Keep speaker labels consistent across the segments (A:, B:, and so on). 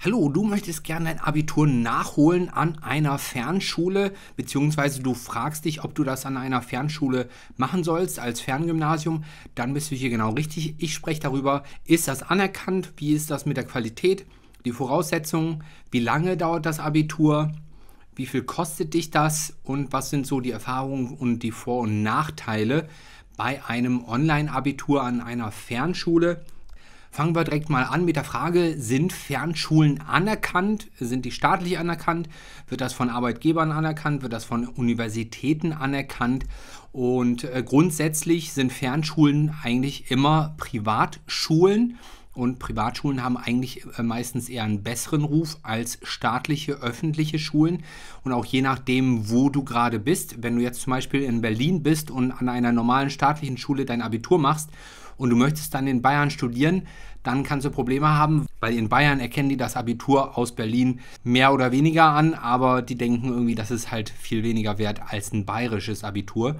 A: Hallo, du möchtest gerne dein Abitur nachholen an einer Fernschule, beziehungsweise du fragst dich, ob du das an einer Fernschule machen sollst als Ferngymnasium, dann bist du hier genau richtig. Ich spreche darüber, ist das anerkannt, wie ist das mit der Qualität, die Voraussetzungen, wie lange dauert das Abitur, wie viel kostet dich das und was sind so die Erfahrungen und die Vor- und Nachteile bei einem Online-Abitur an einer Fernschule. Fangen wir direkt mal an mit der Frage, sind Fernschulen anerkannt? Sind die staatlich anerkannt? Wird das von Arbeitgebern anerkannt? Wird das von Universitäten anerkannt? Und äh, grundsätzlich sind Fernschulen eigentlich immer Privatschulen. Und Privatschulen haben eigentlich äh, meistens eher einen besseren Ruf als staatliche, öffentliche Schulen. Und auch je nachdem, wo du gerade bist, wenn du jetzt zum Beispiel in Berlin bist und an einer normalen staatlichen Schule dein Abitur machst und du möchtest dann in Bayern studieren, dann kannst du Probleme haben, weil in Bayern erkennen die das Abitur aus Berlin mehr oder weniger an, aber die denken irgendwie, das ist halt viel weniger wert als ein bayerisches Abitur.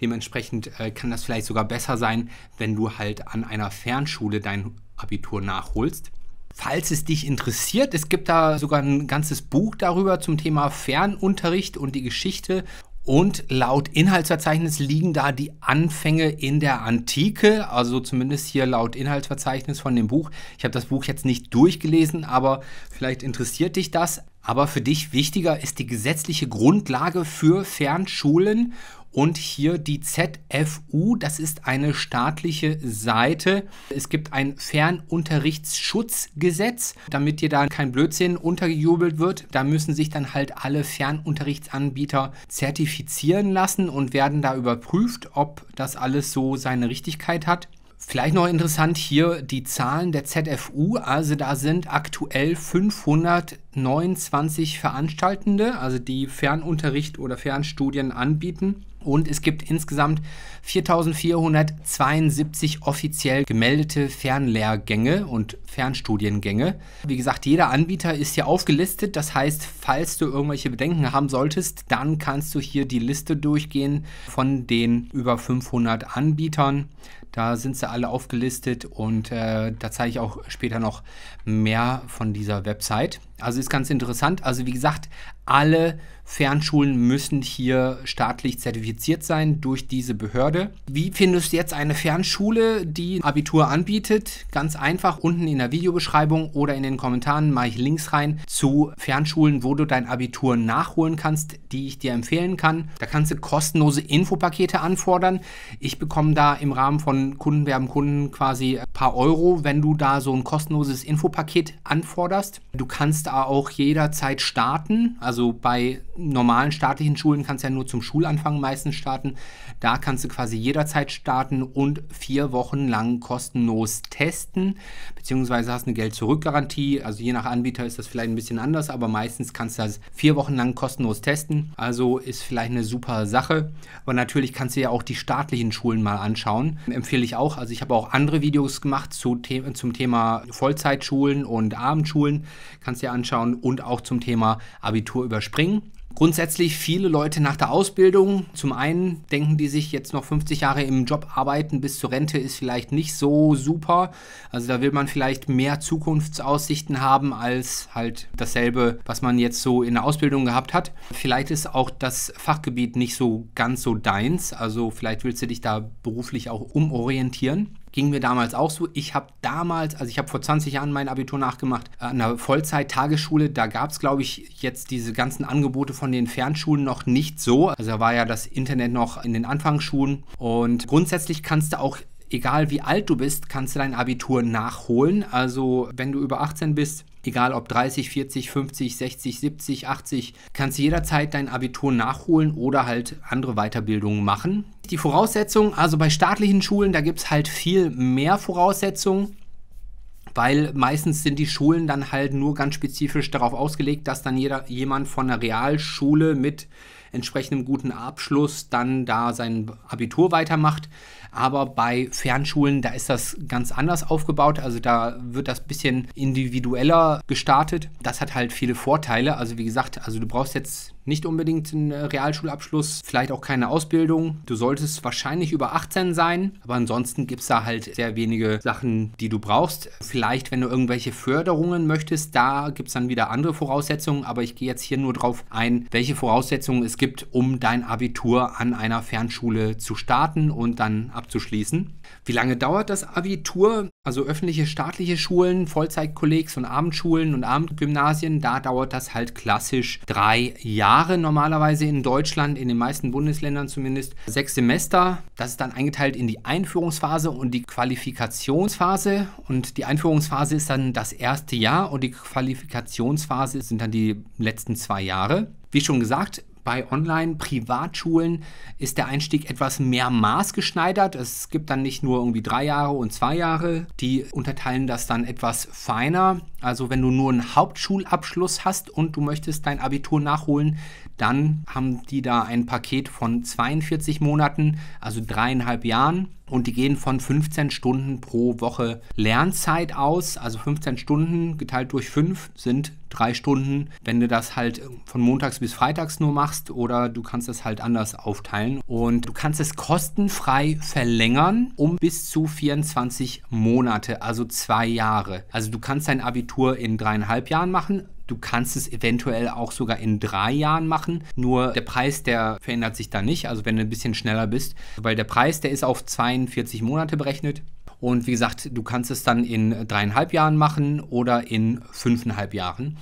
A: Dementsprechend äh, kann das vielleicht sogar besser sein, wenn du halt an einer Fernschule dein Abitur nachholst. Falls es dich interessiert, es gibt da sogar ein ganzes Buch darüber zum Thema Fernunterricht und die Geschichte und laut Inhaltsverzeichnis liegen da die Anfänge in der Antike, also zumindest hier laut Inhaltsverzeichnis von dem Buch. Ich habe das Buch jetzt nicht durchgelesen, aber vielleicht interessiert dich das. Aber für dich wichtiger ist die gesetzliche Grundlage für Fernschulen und hier die ZFU, das ist eine staatliche Seite. Es gibt ein Fernunterrichtsschutzgesetz, damit dir da kein Blödsinn untergejubelt wird. Da müssen sich dann halt alle Fernunterrichtsanbieter zertifizieren lassen und werden da überprüft, ob das alles so seine Richtigkeit hat. Vielleicht noch interessant hier die Zahlen der ZFU. Also da sind aktuell 529 Veranstaltende, also die Fernunterricht oder Fernstudien anbieten. Und es gibt insgesamt 4472 offiziell gemeldete Fernlehrgänge und Fernstudiengänge. Wie gesagt, jeder Anbieter ist hier aufgelistet. Das heißt, falls du irgendwelche Bedenken haben solltest, dann kannst du hier die Liste durchgehen von den über 500 Anbietern. Da sind sie alle aufgelistet und äh, da zeige ich auch später noch mehr von dieser Website. Also ist ganz interessant. Also wie gesagt, alle Fernschulen müssen hier staatlich zertifiziert sein durch diese Behörde. Wie findest du jetzt eine Fernschule, die Abitur anbietet? Ganz einfach, unten in der Videobeschreibung oder in den Kommentaren mache ich Links rein zu Fernschulen, wo du dein Abitur nachholen kannst, die ich dir empfehlen kann. Da kannst du kostenlose Infopakete anfordern. Ich bekomme da im Rahmen von von Kunden, wir haben Kunden quasi ein paar Euro, wenn du da so ein kostenloses Infopaket anforderst. Du kannst da auch jederzeit starten. Also bei normalen staatlichen Schulen kannst du ja nur zum Schulanfang meistens starten. Da kannst du quasi jederzeit starten und vier Wochen lang kostenlos testen, beziehungsweise hast eine Geld-Zurück-Garantie. Also je nach Anbieter ist das vielleicht ein bisschen anders, aber meistens kannst du das vier Wochen lang kostenlos testen. Also ist vielleicht eine super Sache. Aber natürlich kannst du ja auch die staatlichen Schulen mal anschauen. Im empfehle ich auch. Also ich habe auch andere Videos gemacht zu, zum Thema Vollzeitschulen und Abendschulen. Kannst du dir anschauen und auch zum Thema Abitur überspringen grundsätzlich viele Leute nach der Ausbildung. Zum einen denken die sich jetzt noch 50 Jahre im Job arbeiten bis zur Rente ist vielleicht nicht so super. Also da will man vielleicht mehr Zukunftsaussichten haben als halt dasselbe, was man jetzt so in der Ausbildung gehabt hat. Vielleicht ist auch das Fachgebiet nicht so ganz so deins. Also vielleicht willst du dich da beruflich auch umorientieren. Ging mir damals auch so. Ich habe damals, also ich habe vor 20 Jahren mein Abitur nachgemacht, äh, an der Vollzeit-Tagesschule. Da gab es, glaube ich, jetzt diese ganzen Angebote von den Fernschulen noch nicht so. Also da war ja das Internet noch in den Anfangsschulen. Und grundsätzlich kannst du auch egal wie alt du bist, kannst du dein Abitur nachholen. Also wenn du über 18 bist, egal ob 30, 40, 50, 60, 70, 80, kannst du jederzeit dein Abitur nachholen oder halt andere Weiterbildungen machen. Die Voraussetzungen, also bei staatlichen Schulen, da gibt es halt viel mehr Voraussetzungen, weil meistens sind die Schulen dann halt nur ganz spezifisch darauf ausgelegt, dass dann jeder, jemand von der Realschule mit entsprechendem guten Abschluss dann da sein Abitur weitermacht. Aber bei Fernschulen, da ist das ganz anders aufgebaut. Also da wird das bisschen individueller gestartet. Das hat halt viele Vorteile. Also wie gesagt, also du brauchst jetzt nicht unbedingt einen äh, Realschulabschluss, vielleicht auch keine Ausbildung. Du solltest wahrscheinlich über 18 sein, aber ansonsten gibt es da halt sehr wenige Sachen, die du brauchst. Vielleicht, wenn du irgendwelche Förderungen möchtest, da gibt es dann wieder andere Voraussetzungen, aber ich gehe jetzt hier nur darauf ein, welche Voraussetzungen es gibt, um dein Abitur an einer Fernschule zu starten und dann abzuschließen. Wie lange dauert das Abitur? Also öffentliche staatliche Schulen, Vollzeitkollegs und Abendschulen und Abendgymnasien, da dauert das halt klassisch drei Jahre normalerweise in Deutschland, in den meisten Bundesländern zumindest sechs Semester. Das ist dann eingeteilt in die Einführungsphase und die Qualifikationsphase. Und die Einführungsphase ist dann das erste Jahr und die Qualifikationsphase sind dann die letzten zwei Jahre. Wie schon gesagt, bei Online-Privatschulen ist der Einstieg etwas mehr maßgeschneidert. Es gibt dann nicht nur irgendwie drei Jahre und zwei Jahre. Die unterteilen das dann etwas feiner. Also wenn du nur einen Hauptschulabschluss hast und du möchtest dein Abitur nachholen, dann haben die da ein Paket von 42 Monaten, also dreieinhalb Jahren. Und die gehen von 15 Stunden pro Woche Lernzeit aus. Also 15 Stunden geteilt durch 5 sind 3 Stunden. Wenn du das halt von montags bis freitags nur machst oder du kannst das halt anders aufteilen. Und du kannst es kostenfrei verlängern um bis zu 24 Monate, also zwei Jahre. Also du kannst dein Abitur in dreieinhalb Jahren machen Du kannst es eventuell auch sogar in drei Jahren machen. Nur der Preis, der verändert sich da nicht. Also wenn du ein bisschen schneller bist, weil der Preis, der ist auf 42 Monate berechnet. Und wie gesagt, du kannst es dann in dreieinhalb Jahren machen oder in fünfeinhalb Jahren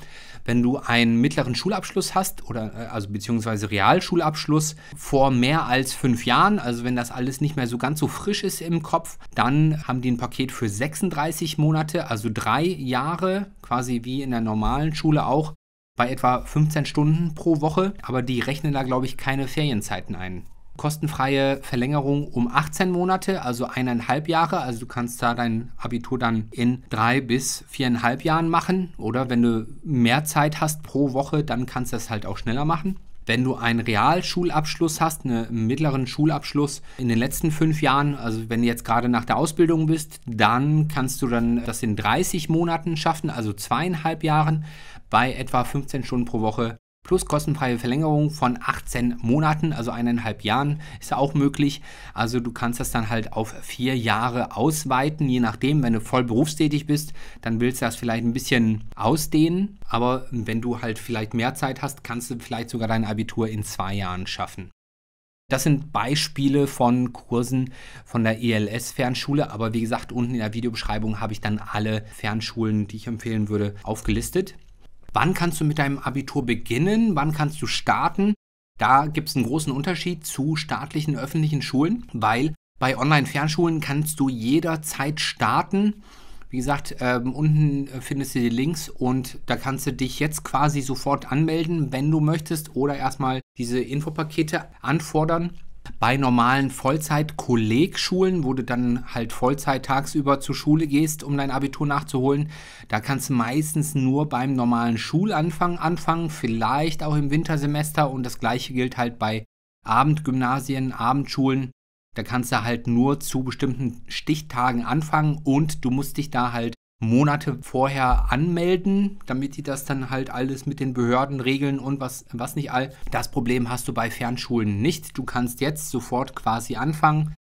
A: wenn du einen mittleren Schulabschluss hast oder äh, also beziehungsweise Realschulabschluss vor mehr als fünf Jahren, also wenn das alles nicht mehr so ganz so frisch ist im Kopf, dann haben die ein Paket für 36 Monate, also drei Jahre, quasi wie in der normalen Schule auch, bei etwa 15 Stunden pro Woche, aber die rechnen da, glaube ich, keine Ferienzeiten ein kostenfreie Verlängerung um 18 Monate, also eineinhalb Jahre. Also du kannst da dein Abitur dann in drei bis viereinhalb Jahren machen. Oder wenn du mehr Zeit hast pro Woche, dann kannst du das halt auch schneller machen. Wenn du einen Realschulabschluss hast, einen mittleren Schulabschluss in den letzten fünf Jahren, also wenn du jetzt gerade nach der Ausbildung bist, dann kannst du dann das in 30 Monaten schaffen, also zweieinhalb Jahren bei etwa 15 Stunden pro Woche plus kostenfreie Verlängerung von 18 Monaten, also eineinhalb Jahren, ist ja auch möglich. Also du kannst das dann halt auf vier Jahre ausweiten, je nachdem, wenn du voll berufstätig bist, dann willst du das vielleicht ein bisschen ausdehnen. Aber wenn du halt vielleicht mehr Zeit hast, kannst du vielleicht sogar dein Abitur in zwei Jahren schaffen. Das sind Beispiele von Kursen von der ELS-Fernschule, aber wie gesagt, unten in der Videobeschreibung habe ich dann alle Fernschulen, die ich empfehlen würde, aufgelistet wann kannst du mit deinem Abitur beginnen, wann kannst du starten. Da gibt es einen großen Unterschied zu staatlichen öffentlichen Schulen, weil bei Online-Fernschulen kannst du jederzeit starten. Wie gesagt, ähm, unten äh, findest du die Links und da kannst du dich jetzt quasi sofort anmelden, wenn du möchtest, oder erstmal diese Infopakete anfordern. Bei normalen Vollzeit-Kollegschulen, wo du dann halt Vollzeit tagsüber zur Schule gehst, um dein Abitur nachzuholen, da kannst du meistens nur beim normalen Schulanfang anfangen, vielleicht auch im Wintersemester und das gleiche gilt halt bei Abendgymnasien, Abendschulen. Da kannst du halt nur zu bestimmten Stichtagen anfangen und du musst dich da halt Monate vorher anmelden, damit die das dann halt alles mit den Behörden regeln und was, was nicht all. Das Problem hast du bei Fernschulen nicht. Du kannst jetzt sofort quasi anfangen.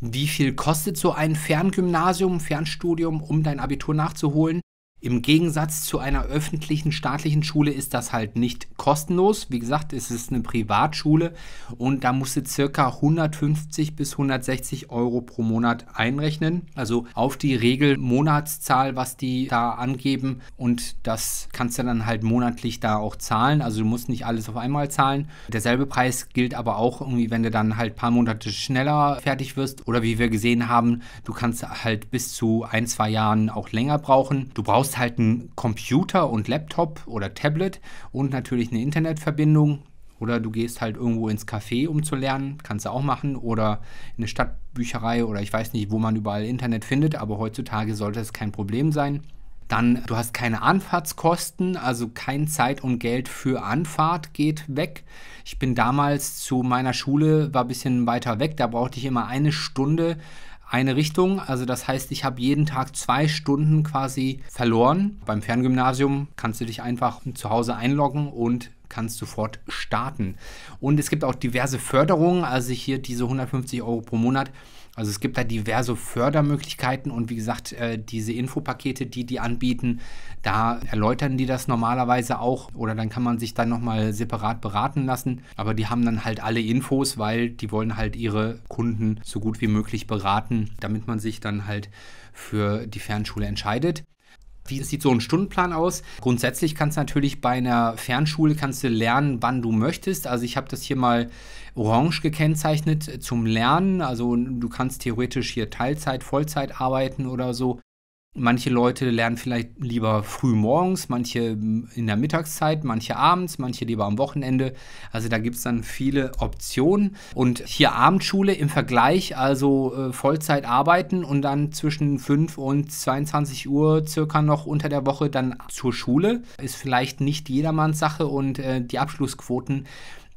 A: Wie viel kostet so ein Ferngymnasium, Fernstudium, um dein Abitur nachzuholen? Im Gegensatz zu einer öffentlichen staatlichen Schule ist das halt nicht kostenlos. Wie gesagt, es ist eine Privatschule und da musst du circa 150 bis 160 Euro pro Monat einrechnen. Also auf die Regel Monatszahl, was die da angeben und das kannst du dann halt monatlich da auch zahlen. Also du musst nicht alles auf einmal zahlen. Derselbe Preis gilt aber auch irgendwie, wenn du dann halt ein paar Monate schneller fertig wirst oder wie wir gesehen haben, du kannst halt bis zu ein, zwei Jahren auch länger brauchen. Du brauchst ist halt ein Computer und Laptop oder Tablet und natürlich eine Internetverbindung. Oder du gehst halt irgendwo ins Café, um zu lernen, kannst du auch machen. Oder in eine Stadtbücherei oder ich weiß nicht, wo man überall Internet findet, aber heutzutage sollte es kein Problem sein. Dann, du hast keine Anfahrtskosten, also kein Zeit und Geld für Anfahrt geht weg. Ich bin damals zu meiner Schule, war ein bisschen weiter weg, da brauchte ich immer eine Stunde eine Richtung. Also das heißt, ich habe jeden Tag zwei Stunden quasi verloren. Beim Ferngymnasium kannst du dich einfach zu Hause einloggen und kannst sofort starten. Und es gibt auch diverse Förderungen, also hier diese 150 Euro pro Monat also es gibt da diverse Fördermöglichkeiten und wie gesagt, äh, diese Infopakete, die die anbieten, da erläutern die das normalerweise auch oder dann kann man sich dann nochmal separat beraten lassen. Aber die haben dann halt alle Infos, weil die wollen halt ihre Kunden so gut wie möglich beraten, damit man sich dann halt für die Fernschule entscheidet. Wie sieht so ein Stundenplan aus? Grundsätzlich kannst du natürlich bei einer Fernschule kannst du lernen, wann du möchtest. Also ich habe das hier mal orange gekennzeichnet zum Lernen. Also du kannst theoretisch hier Teilzeit, Vollzeit arbeiten oder so. Manche Leute lernen vielleicht lieber früh morgens, manche in der Mittagszeit, manche abends, manche lieber am Wochenende. Also da gibt es dann viele Optionen. Und hier Abendschule im Vergleich, also äh, Vollzeit arbeiten und dann zwischen 5 und 22 Uhr circa noch unter der Woche dann zur Schule, ist vielleicht nicht jedermanns Sache und äh, die Abschlussquoten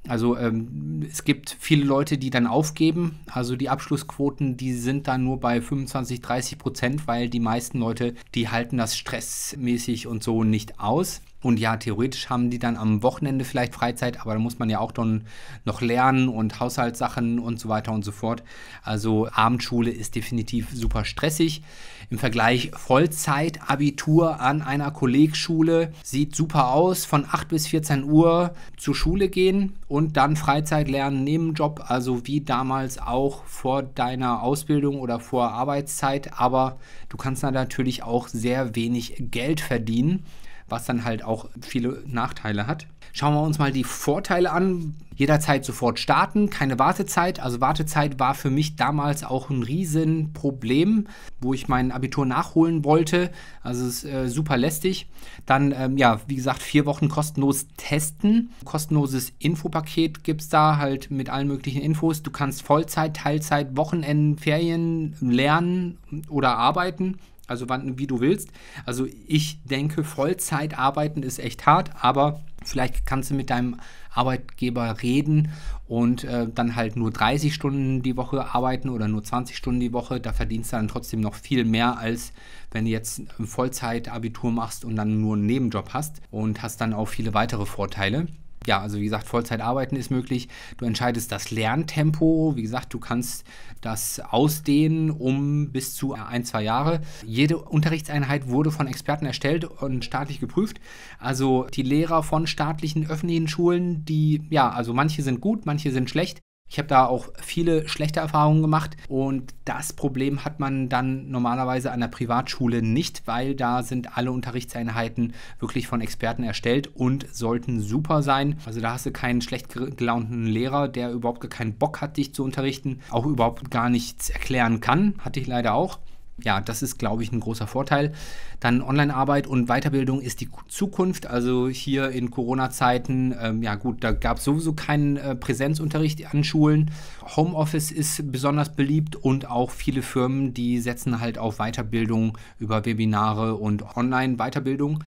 A: also ähm, es gibt viele Leute, die dann aufgeben. Also die Abschlussquoten, die sind dann nur bei 25, 30 Prozent, weil die meisten Leute, die halten das stressmäßig und so nicht aus. Und ja, theoretisch haben die dann am Wochenende vielleicht Freizeit, aber da muss man ja auch dann noch lernen und Haushaltssachen und so weiter und so fort. Also Abendschule ist definitiv super stressig im Vergleich Vollzeit-Abitur an einer Kollegschule. Sieht super aus, von 8 bis 14 Uhr zur Schule gehen und dann Freizeit lernen, Nebenjob, also wie damals auch vor deiner Ausbildung oder vor Arbeitszeit. Aber du kannst da natürlich auch sehr wenig Geld verdienen, was dann halt auch viele Nachteile hat. Schauen wir uns mal die Vorteile an. Jederzeit sofort starten, keine Wartezeit. Also Wartezeit war für mich damals auch ein Riesenproblem, wo ich mein Abitur nachholen wollte. Also es ist äh, super lästig. Dann, ähm, ja, wie gesagt, vier Wochen kostenlos testen. Kostenloses Infopaket gibt es da halt mit allen möglichen Infos. Du kannst Vollzeit, Teilzeit, Wochenenden, Ferien lernen oder arbeiten. Also wann, wie du willst. Also ich denke, Vollzeit arbeiten ist echt hart, aber vielleicht kannst du mit deinem Arbeitgeber reden und äh, dann halt nur 30 Stunden die Woche arbeiten oder nur 20 Stunden die Woche. Da verdienst du dann trotzdem noch viel mehr, als wenn du jetzt Vollzeit-Abitur machst und dann nur einen Nebenjob hast und hast dann auch viele weitere Vorteile ja, also wie gesagt, Vollzeit arbeiten ist möglich. Du entscheidest das Lerntempo. Wie gesagt, du kannst das ausdehnen um bis zu ein, zwei Jahre. Jede Unterrichtseinheit wurde von Experten erstellt und staatlich geprüft. Also die Lehrer von staatlichen öffentlichen Schulen, die, ja, also manche sind gut, manche sind schlecht. Ich habe da auch viele schlechte Erfahrungen gemacht und das Problem hat man dann normalerweise an der Privatschule nicht, weil da sind alle Unterrichtseinheiten wirklich von Experten erstellt und sollten super sein. Also da hast du keinen schlecht gelaunten Lehrer, der überhaupt keinen Bock hat, dich zu unterrichten, auch überhaupt gar nichts erklären kann, hatte ich leider auch ja, das ist, glaube ich, ein großer Vorteil. Dann Online-Arbeit und Weiterbildung ist die Zukunft. Also hier in Corona-Zeiten, ähm, ja gut, da gab es sowieso keinen äh, Präsenzunterricht an Schulen. Homeoffice ist besonders beliebt und auch viele Firmen, die setzen halt auf Weiterbildung über Webinare und Online-Weiterbildung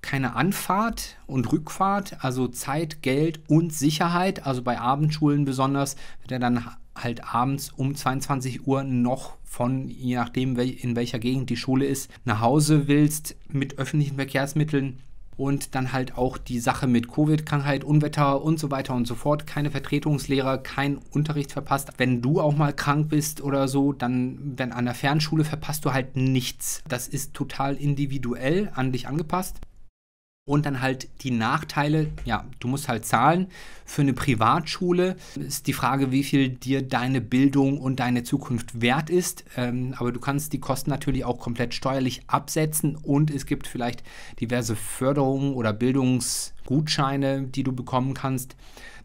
A: keine Anfahrt und Rückfahrt, also Zeit, Geld und Sicherheit. Also bei Abendschulen besonders wird er dann halt abends um 22 Uhr noch von, je nachdem, in welcher Gegend die Schule ist, nach Hause willst mit öffentlichen Verkehrsmitteln. Und dann halt auch die Sache mit Covid-Krankheit, Unwetter und so weiter und so fort. Keine Vertretungslehrer, kein Unterricht verpasst. Wenn du auch mal krank bist oder so, dann, wenn an der Fernschule verpasst du halt nichts. Das ist total individuell an dich angepasst und dann halt die Nachteile. Ja, du musst halt zahlen. Für eine Privatschule ist die Frage, wie viel dir deine Bildung und deine Zukunft wert ist. Ähm, aber du kannst die Kosten natürlich auch komplett steuerlich absetzen und es gibt vielleicht diverse Förderungen oder Bildungsgutscheine, die du bekommen kannst.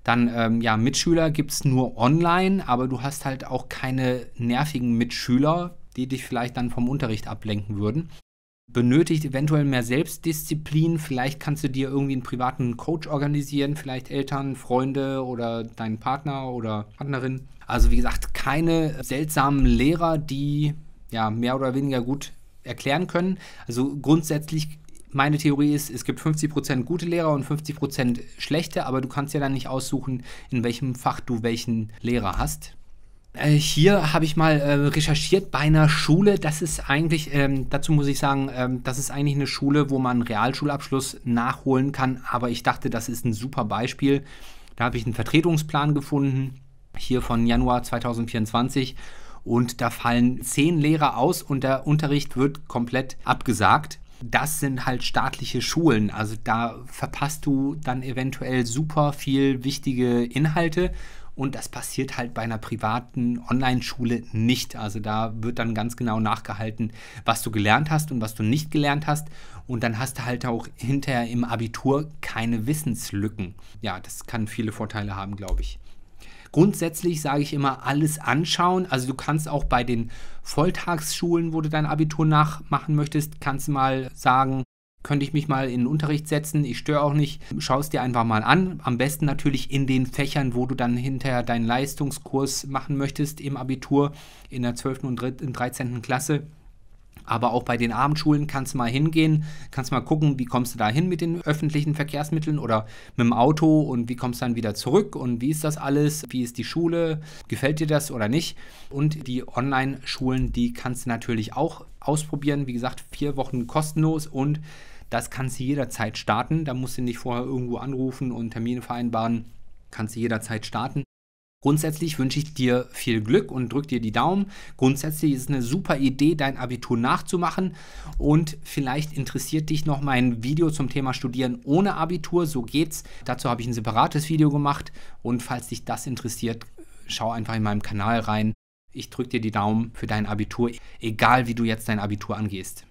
A: Dann, ähm, ja, Mitschüler gibt es nur online, aber du hast halt auch keine nervigen Mitschüler, die dich vielleicht dann vom Unterricht ablenken würden benötigt eventuell mehr Selbstdisziplin. Vielleicht kannst du dir irgendwie einen privaten Coach organisieren, vielleicht Eltern, Freunde oder deinen Partner oder Partnerin. Also wie gesagt, keine seltsamen Lehrer, die ja mehr oder weniger gut erklären können. Also grundsätzlich meine Theorie ist, es gibt 50% gute Lehrer und 50% schlechte, aber du kannst ja dann nicht aussuchen, in welchem Fach du welchen Lehrer hast. Äh, hier habe ich mal äh, recherchiert bei einer Schule. Das ist eigentlich, ähm, dazu muss ich sagen, ähm, das ist eigentlich eine Schule, wo man einen Realschulabschluss nachholen kann. Aber ich dachte, das ist ein super Beispiel. Da habe ich einen Vertretungsplan gefunden, hier von Januar 2024. Und da fallen zehn Lehrer aus und der Unterricht wird komplett abgesagt. Das sind halt staatliche Schulen. Also da verpasst du dann eventuell super viel wichtige Inhalte und das passiert halt bei einer privaten Online-Schule nicht. Also da wird dann ganz genau nachgehalten, was du gelernt hast und was du nicht gelernt hast. Und dann hast du halt auch hinterher im Abitur keine Wissenslücken. Ja, das kann viele Vorteile haben, glaube ich. Grundsätzlich sage ich immer, alles anschauen. Also du kannst auch bei den Volltagsschulen, wo du dein Abitur nachmachen möchtest, kannst du mal sagen, könnte ich mich mal in den Unterricht setzen, ich störe auch nicht, schau es dir einfach mal an. Am besten natürlich in den Fächern, wo du dann hinterher deinen Leistungskurs machen möchtest im Abitur in der 12. und 13. Klasse. Aber auch bei den Abendschulen kannst du mal hingehen, kannst mal gucken, wie kommst du da hin mit den öffentlichen Verkehrsmitteln oder mit dem Auto und wie kommst du dann wieder zurück und wie ist das alles, wie ist die Schule, gefällt dir das oder nicht. Und die Online-Schulen, die kannst du natürlich auch ausprobieren. Wie gesagt, vier Wochen kostenlos und das kannst du jederzeit starten. Da musst du nicht vorher irgendwo anrufen und Termine vereinbaren. Kannst du jederzeit starten. Grundsätzlich wünsche ich dir viel Glück und drück dir die Daumen. Grundsätzlich ist es eine super Idee, dein Abitur nachzumachen. Und vielleicht interessiert dich noch mein Video zum Thema Studieren ohne Abitur. So geht's. Dazu habe ich ein separates Video gemacht. Und falls dich das interessiert, schau einfach in meinem Kanal rein. Ich drücke dir die Daumen für dein Abitur, egal wie du jetzt dein Abitur angehst.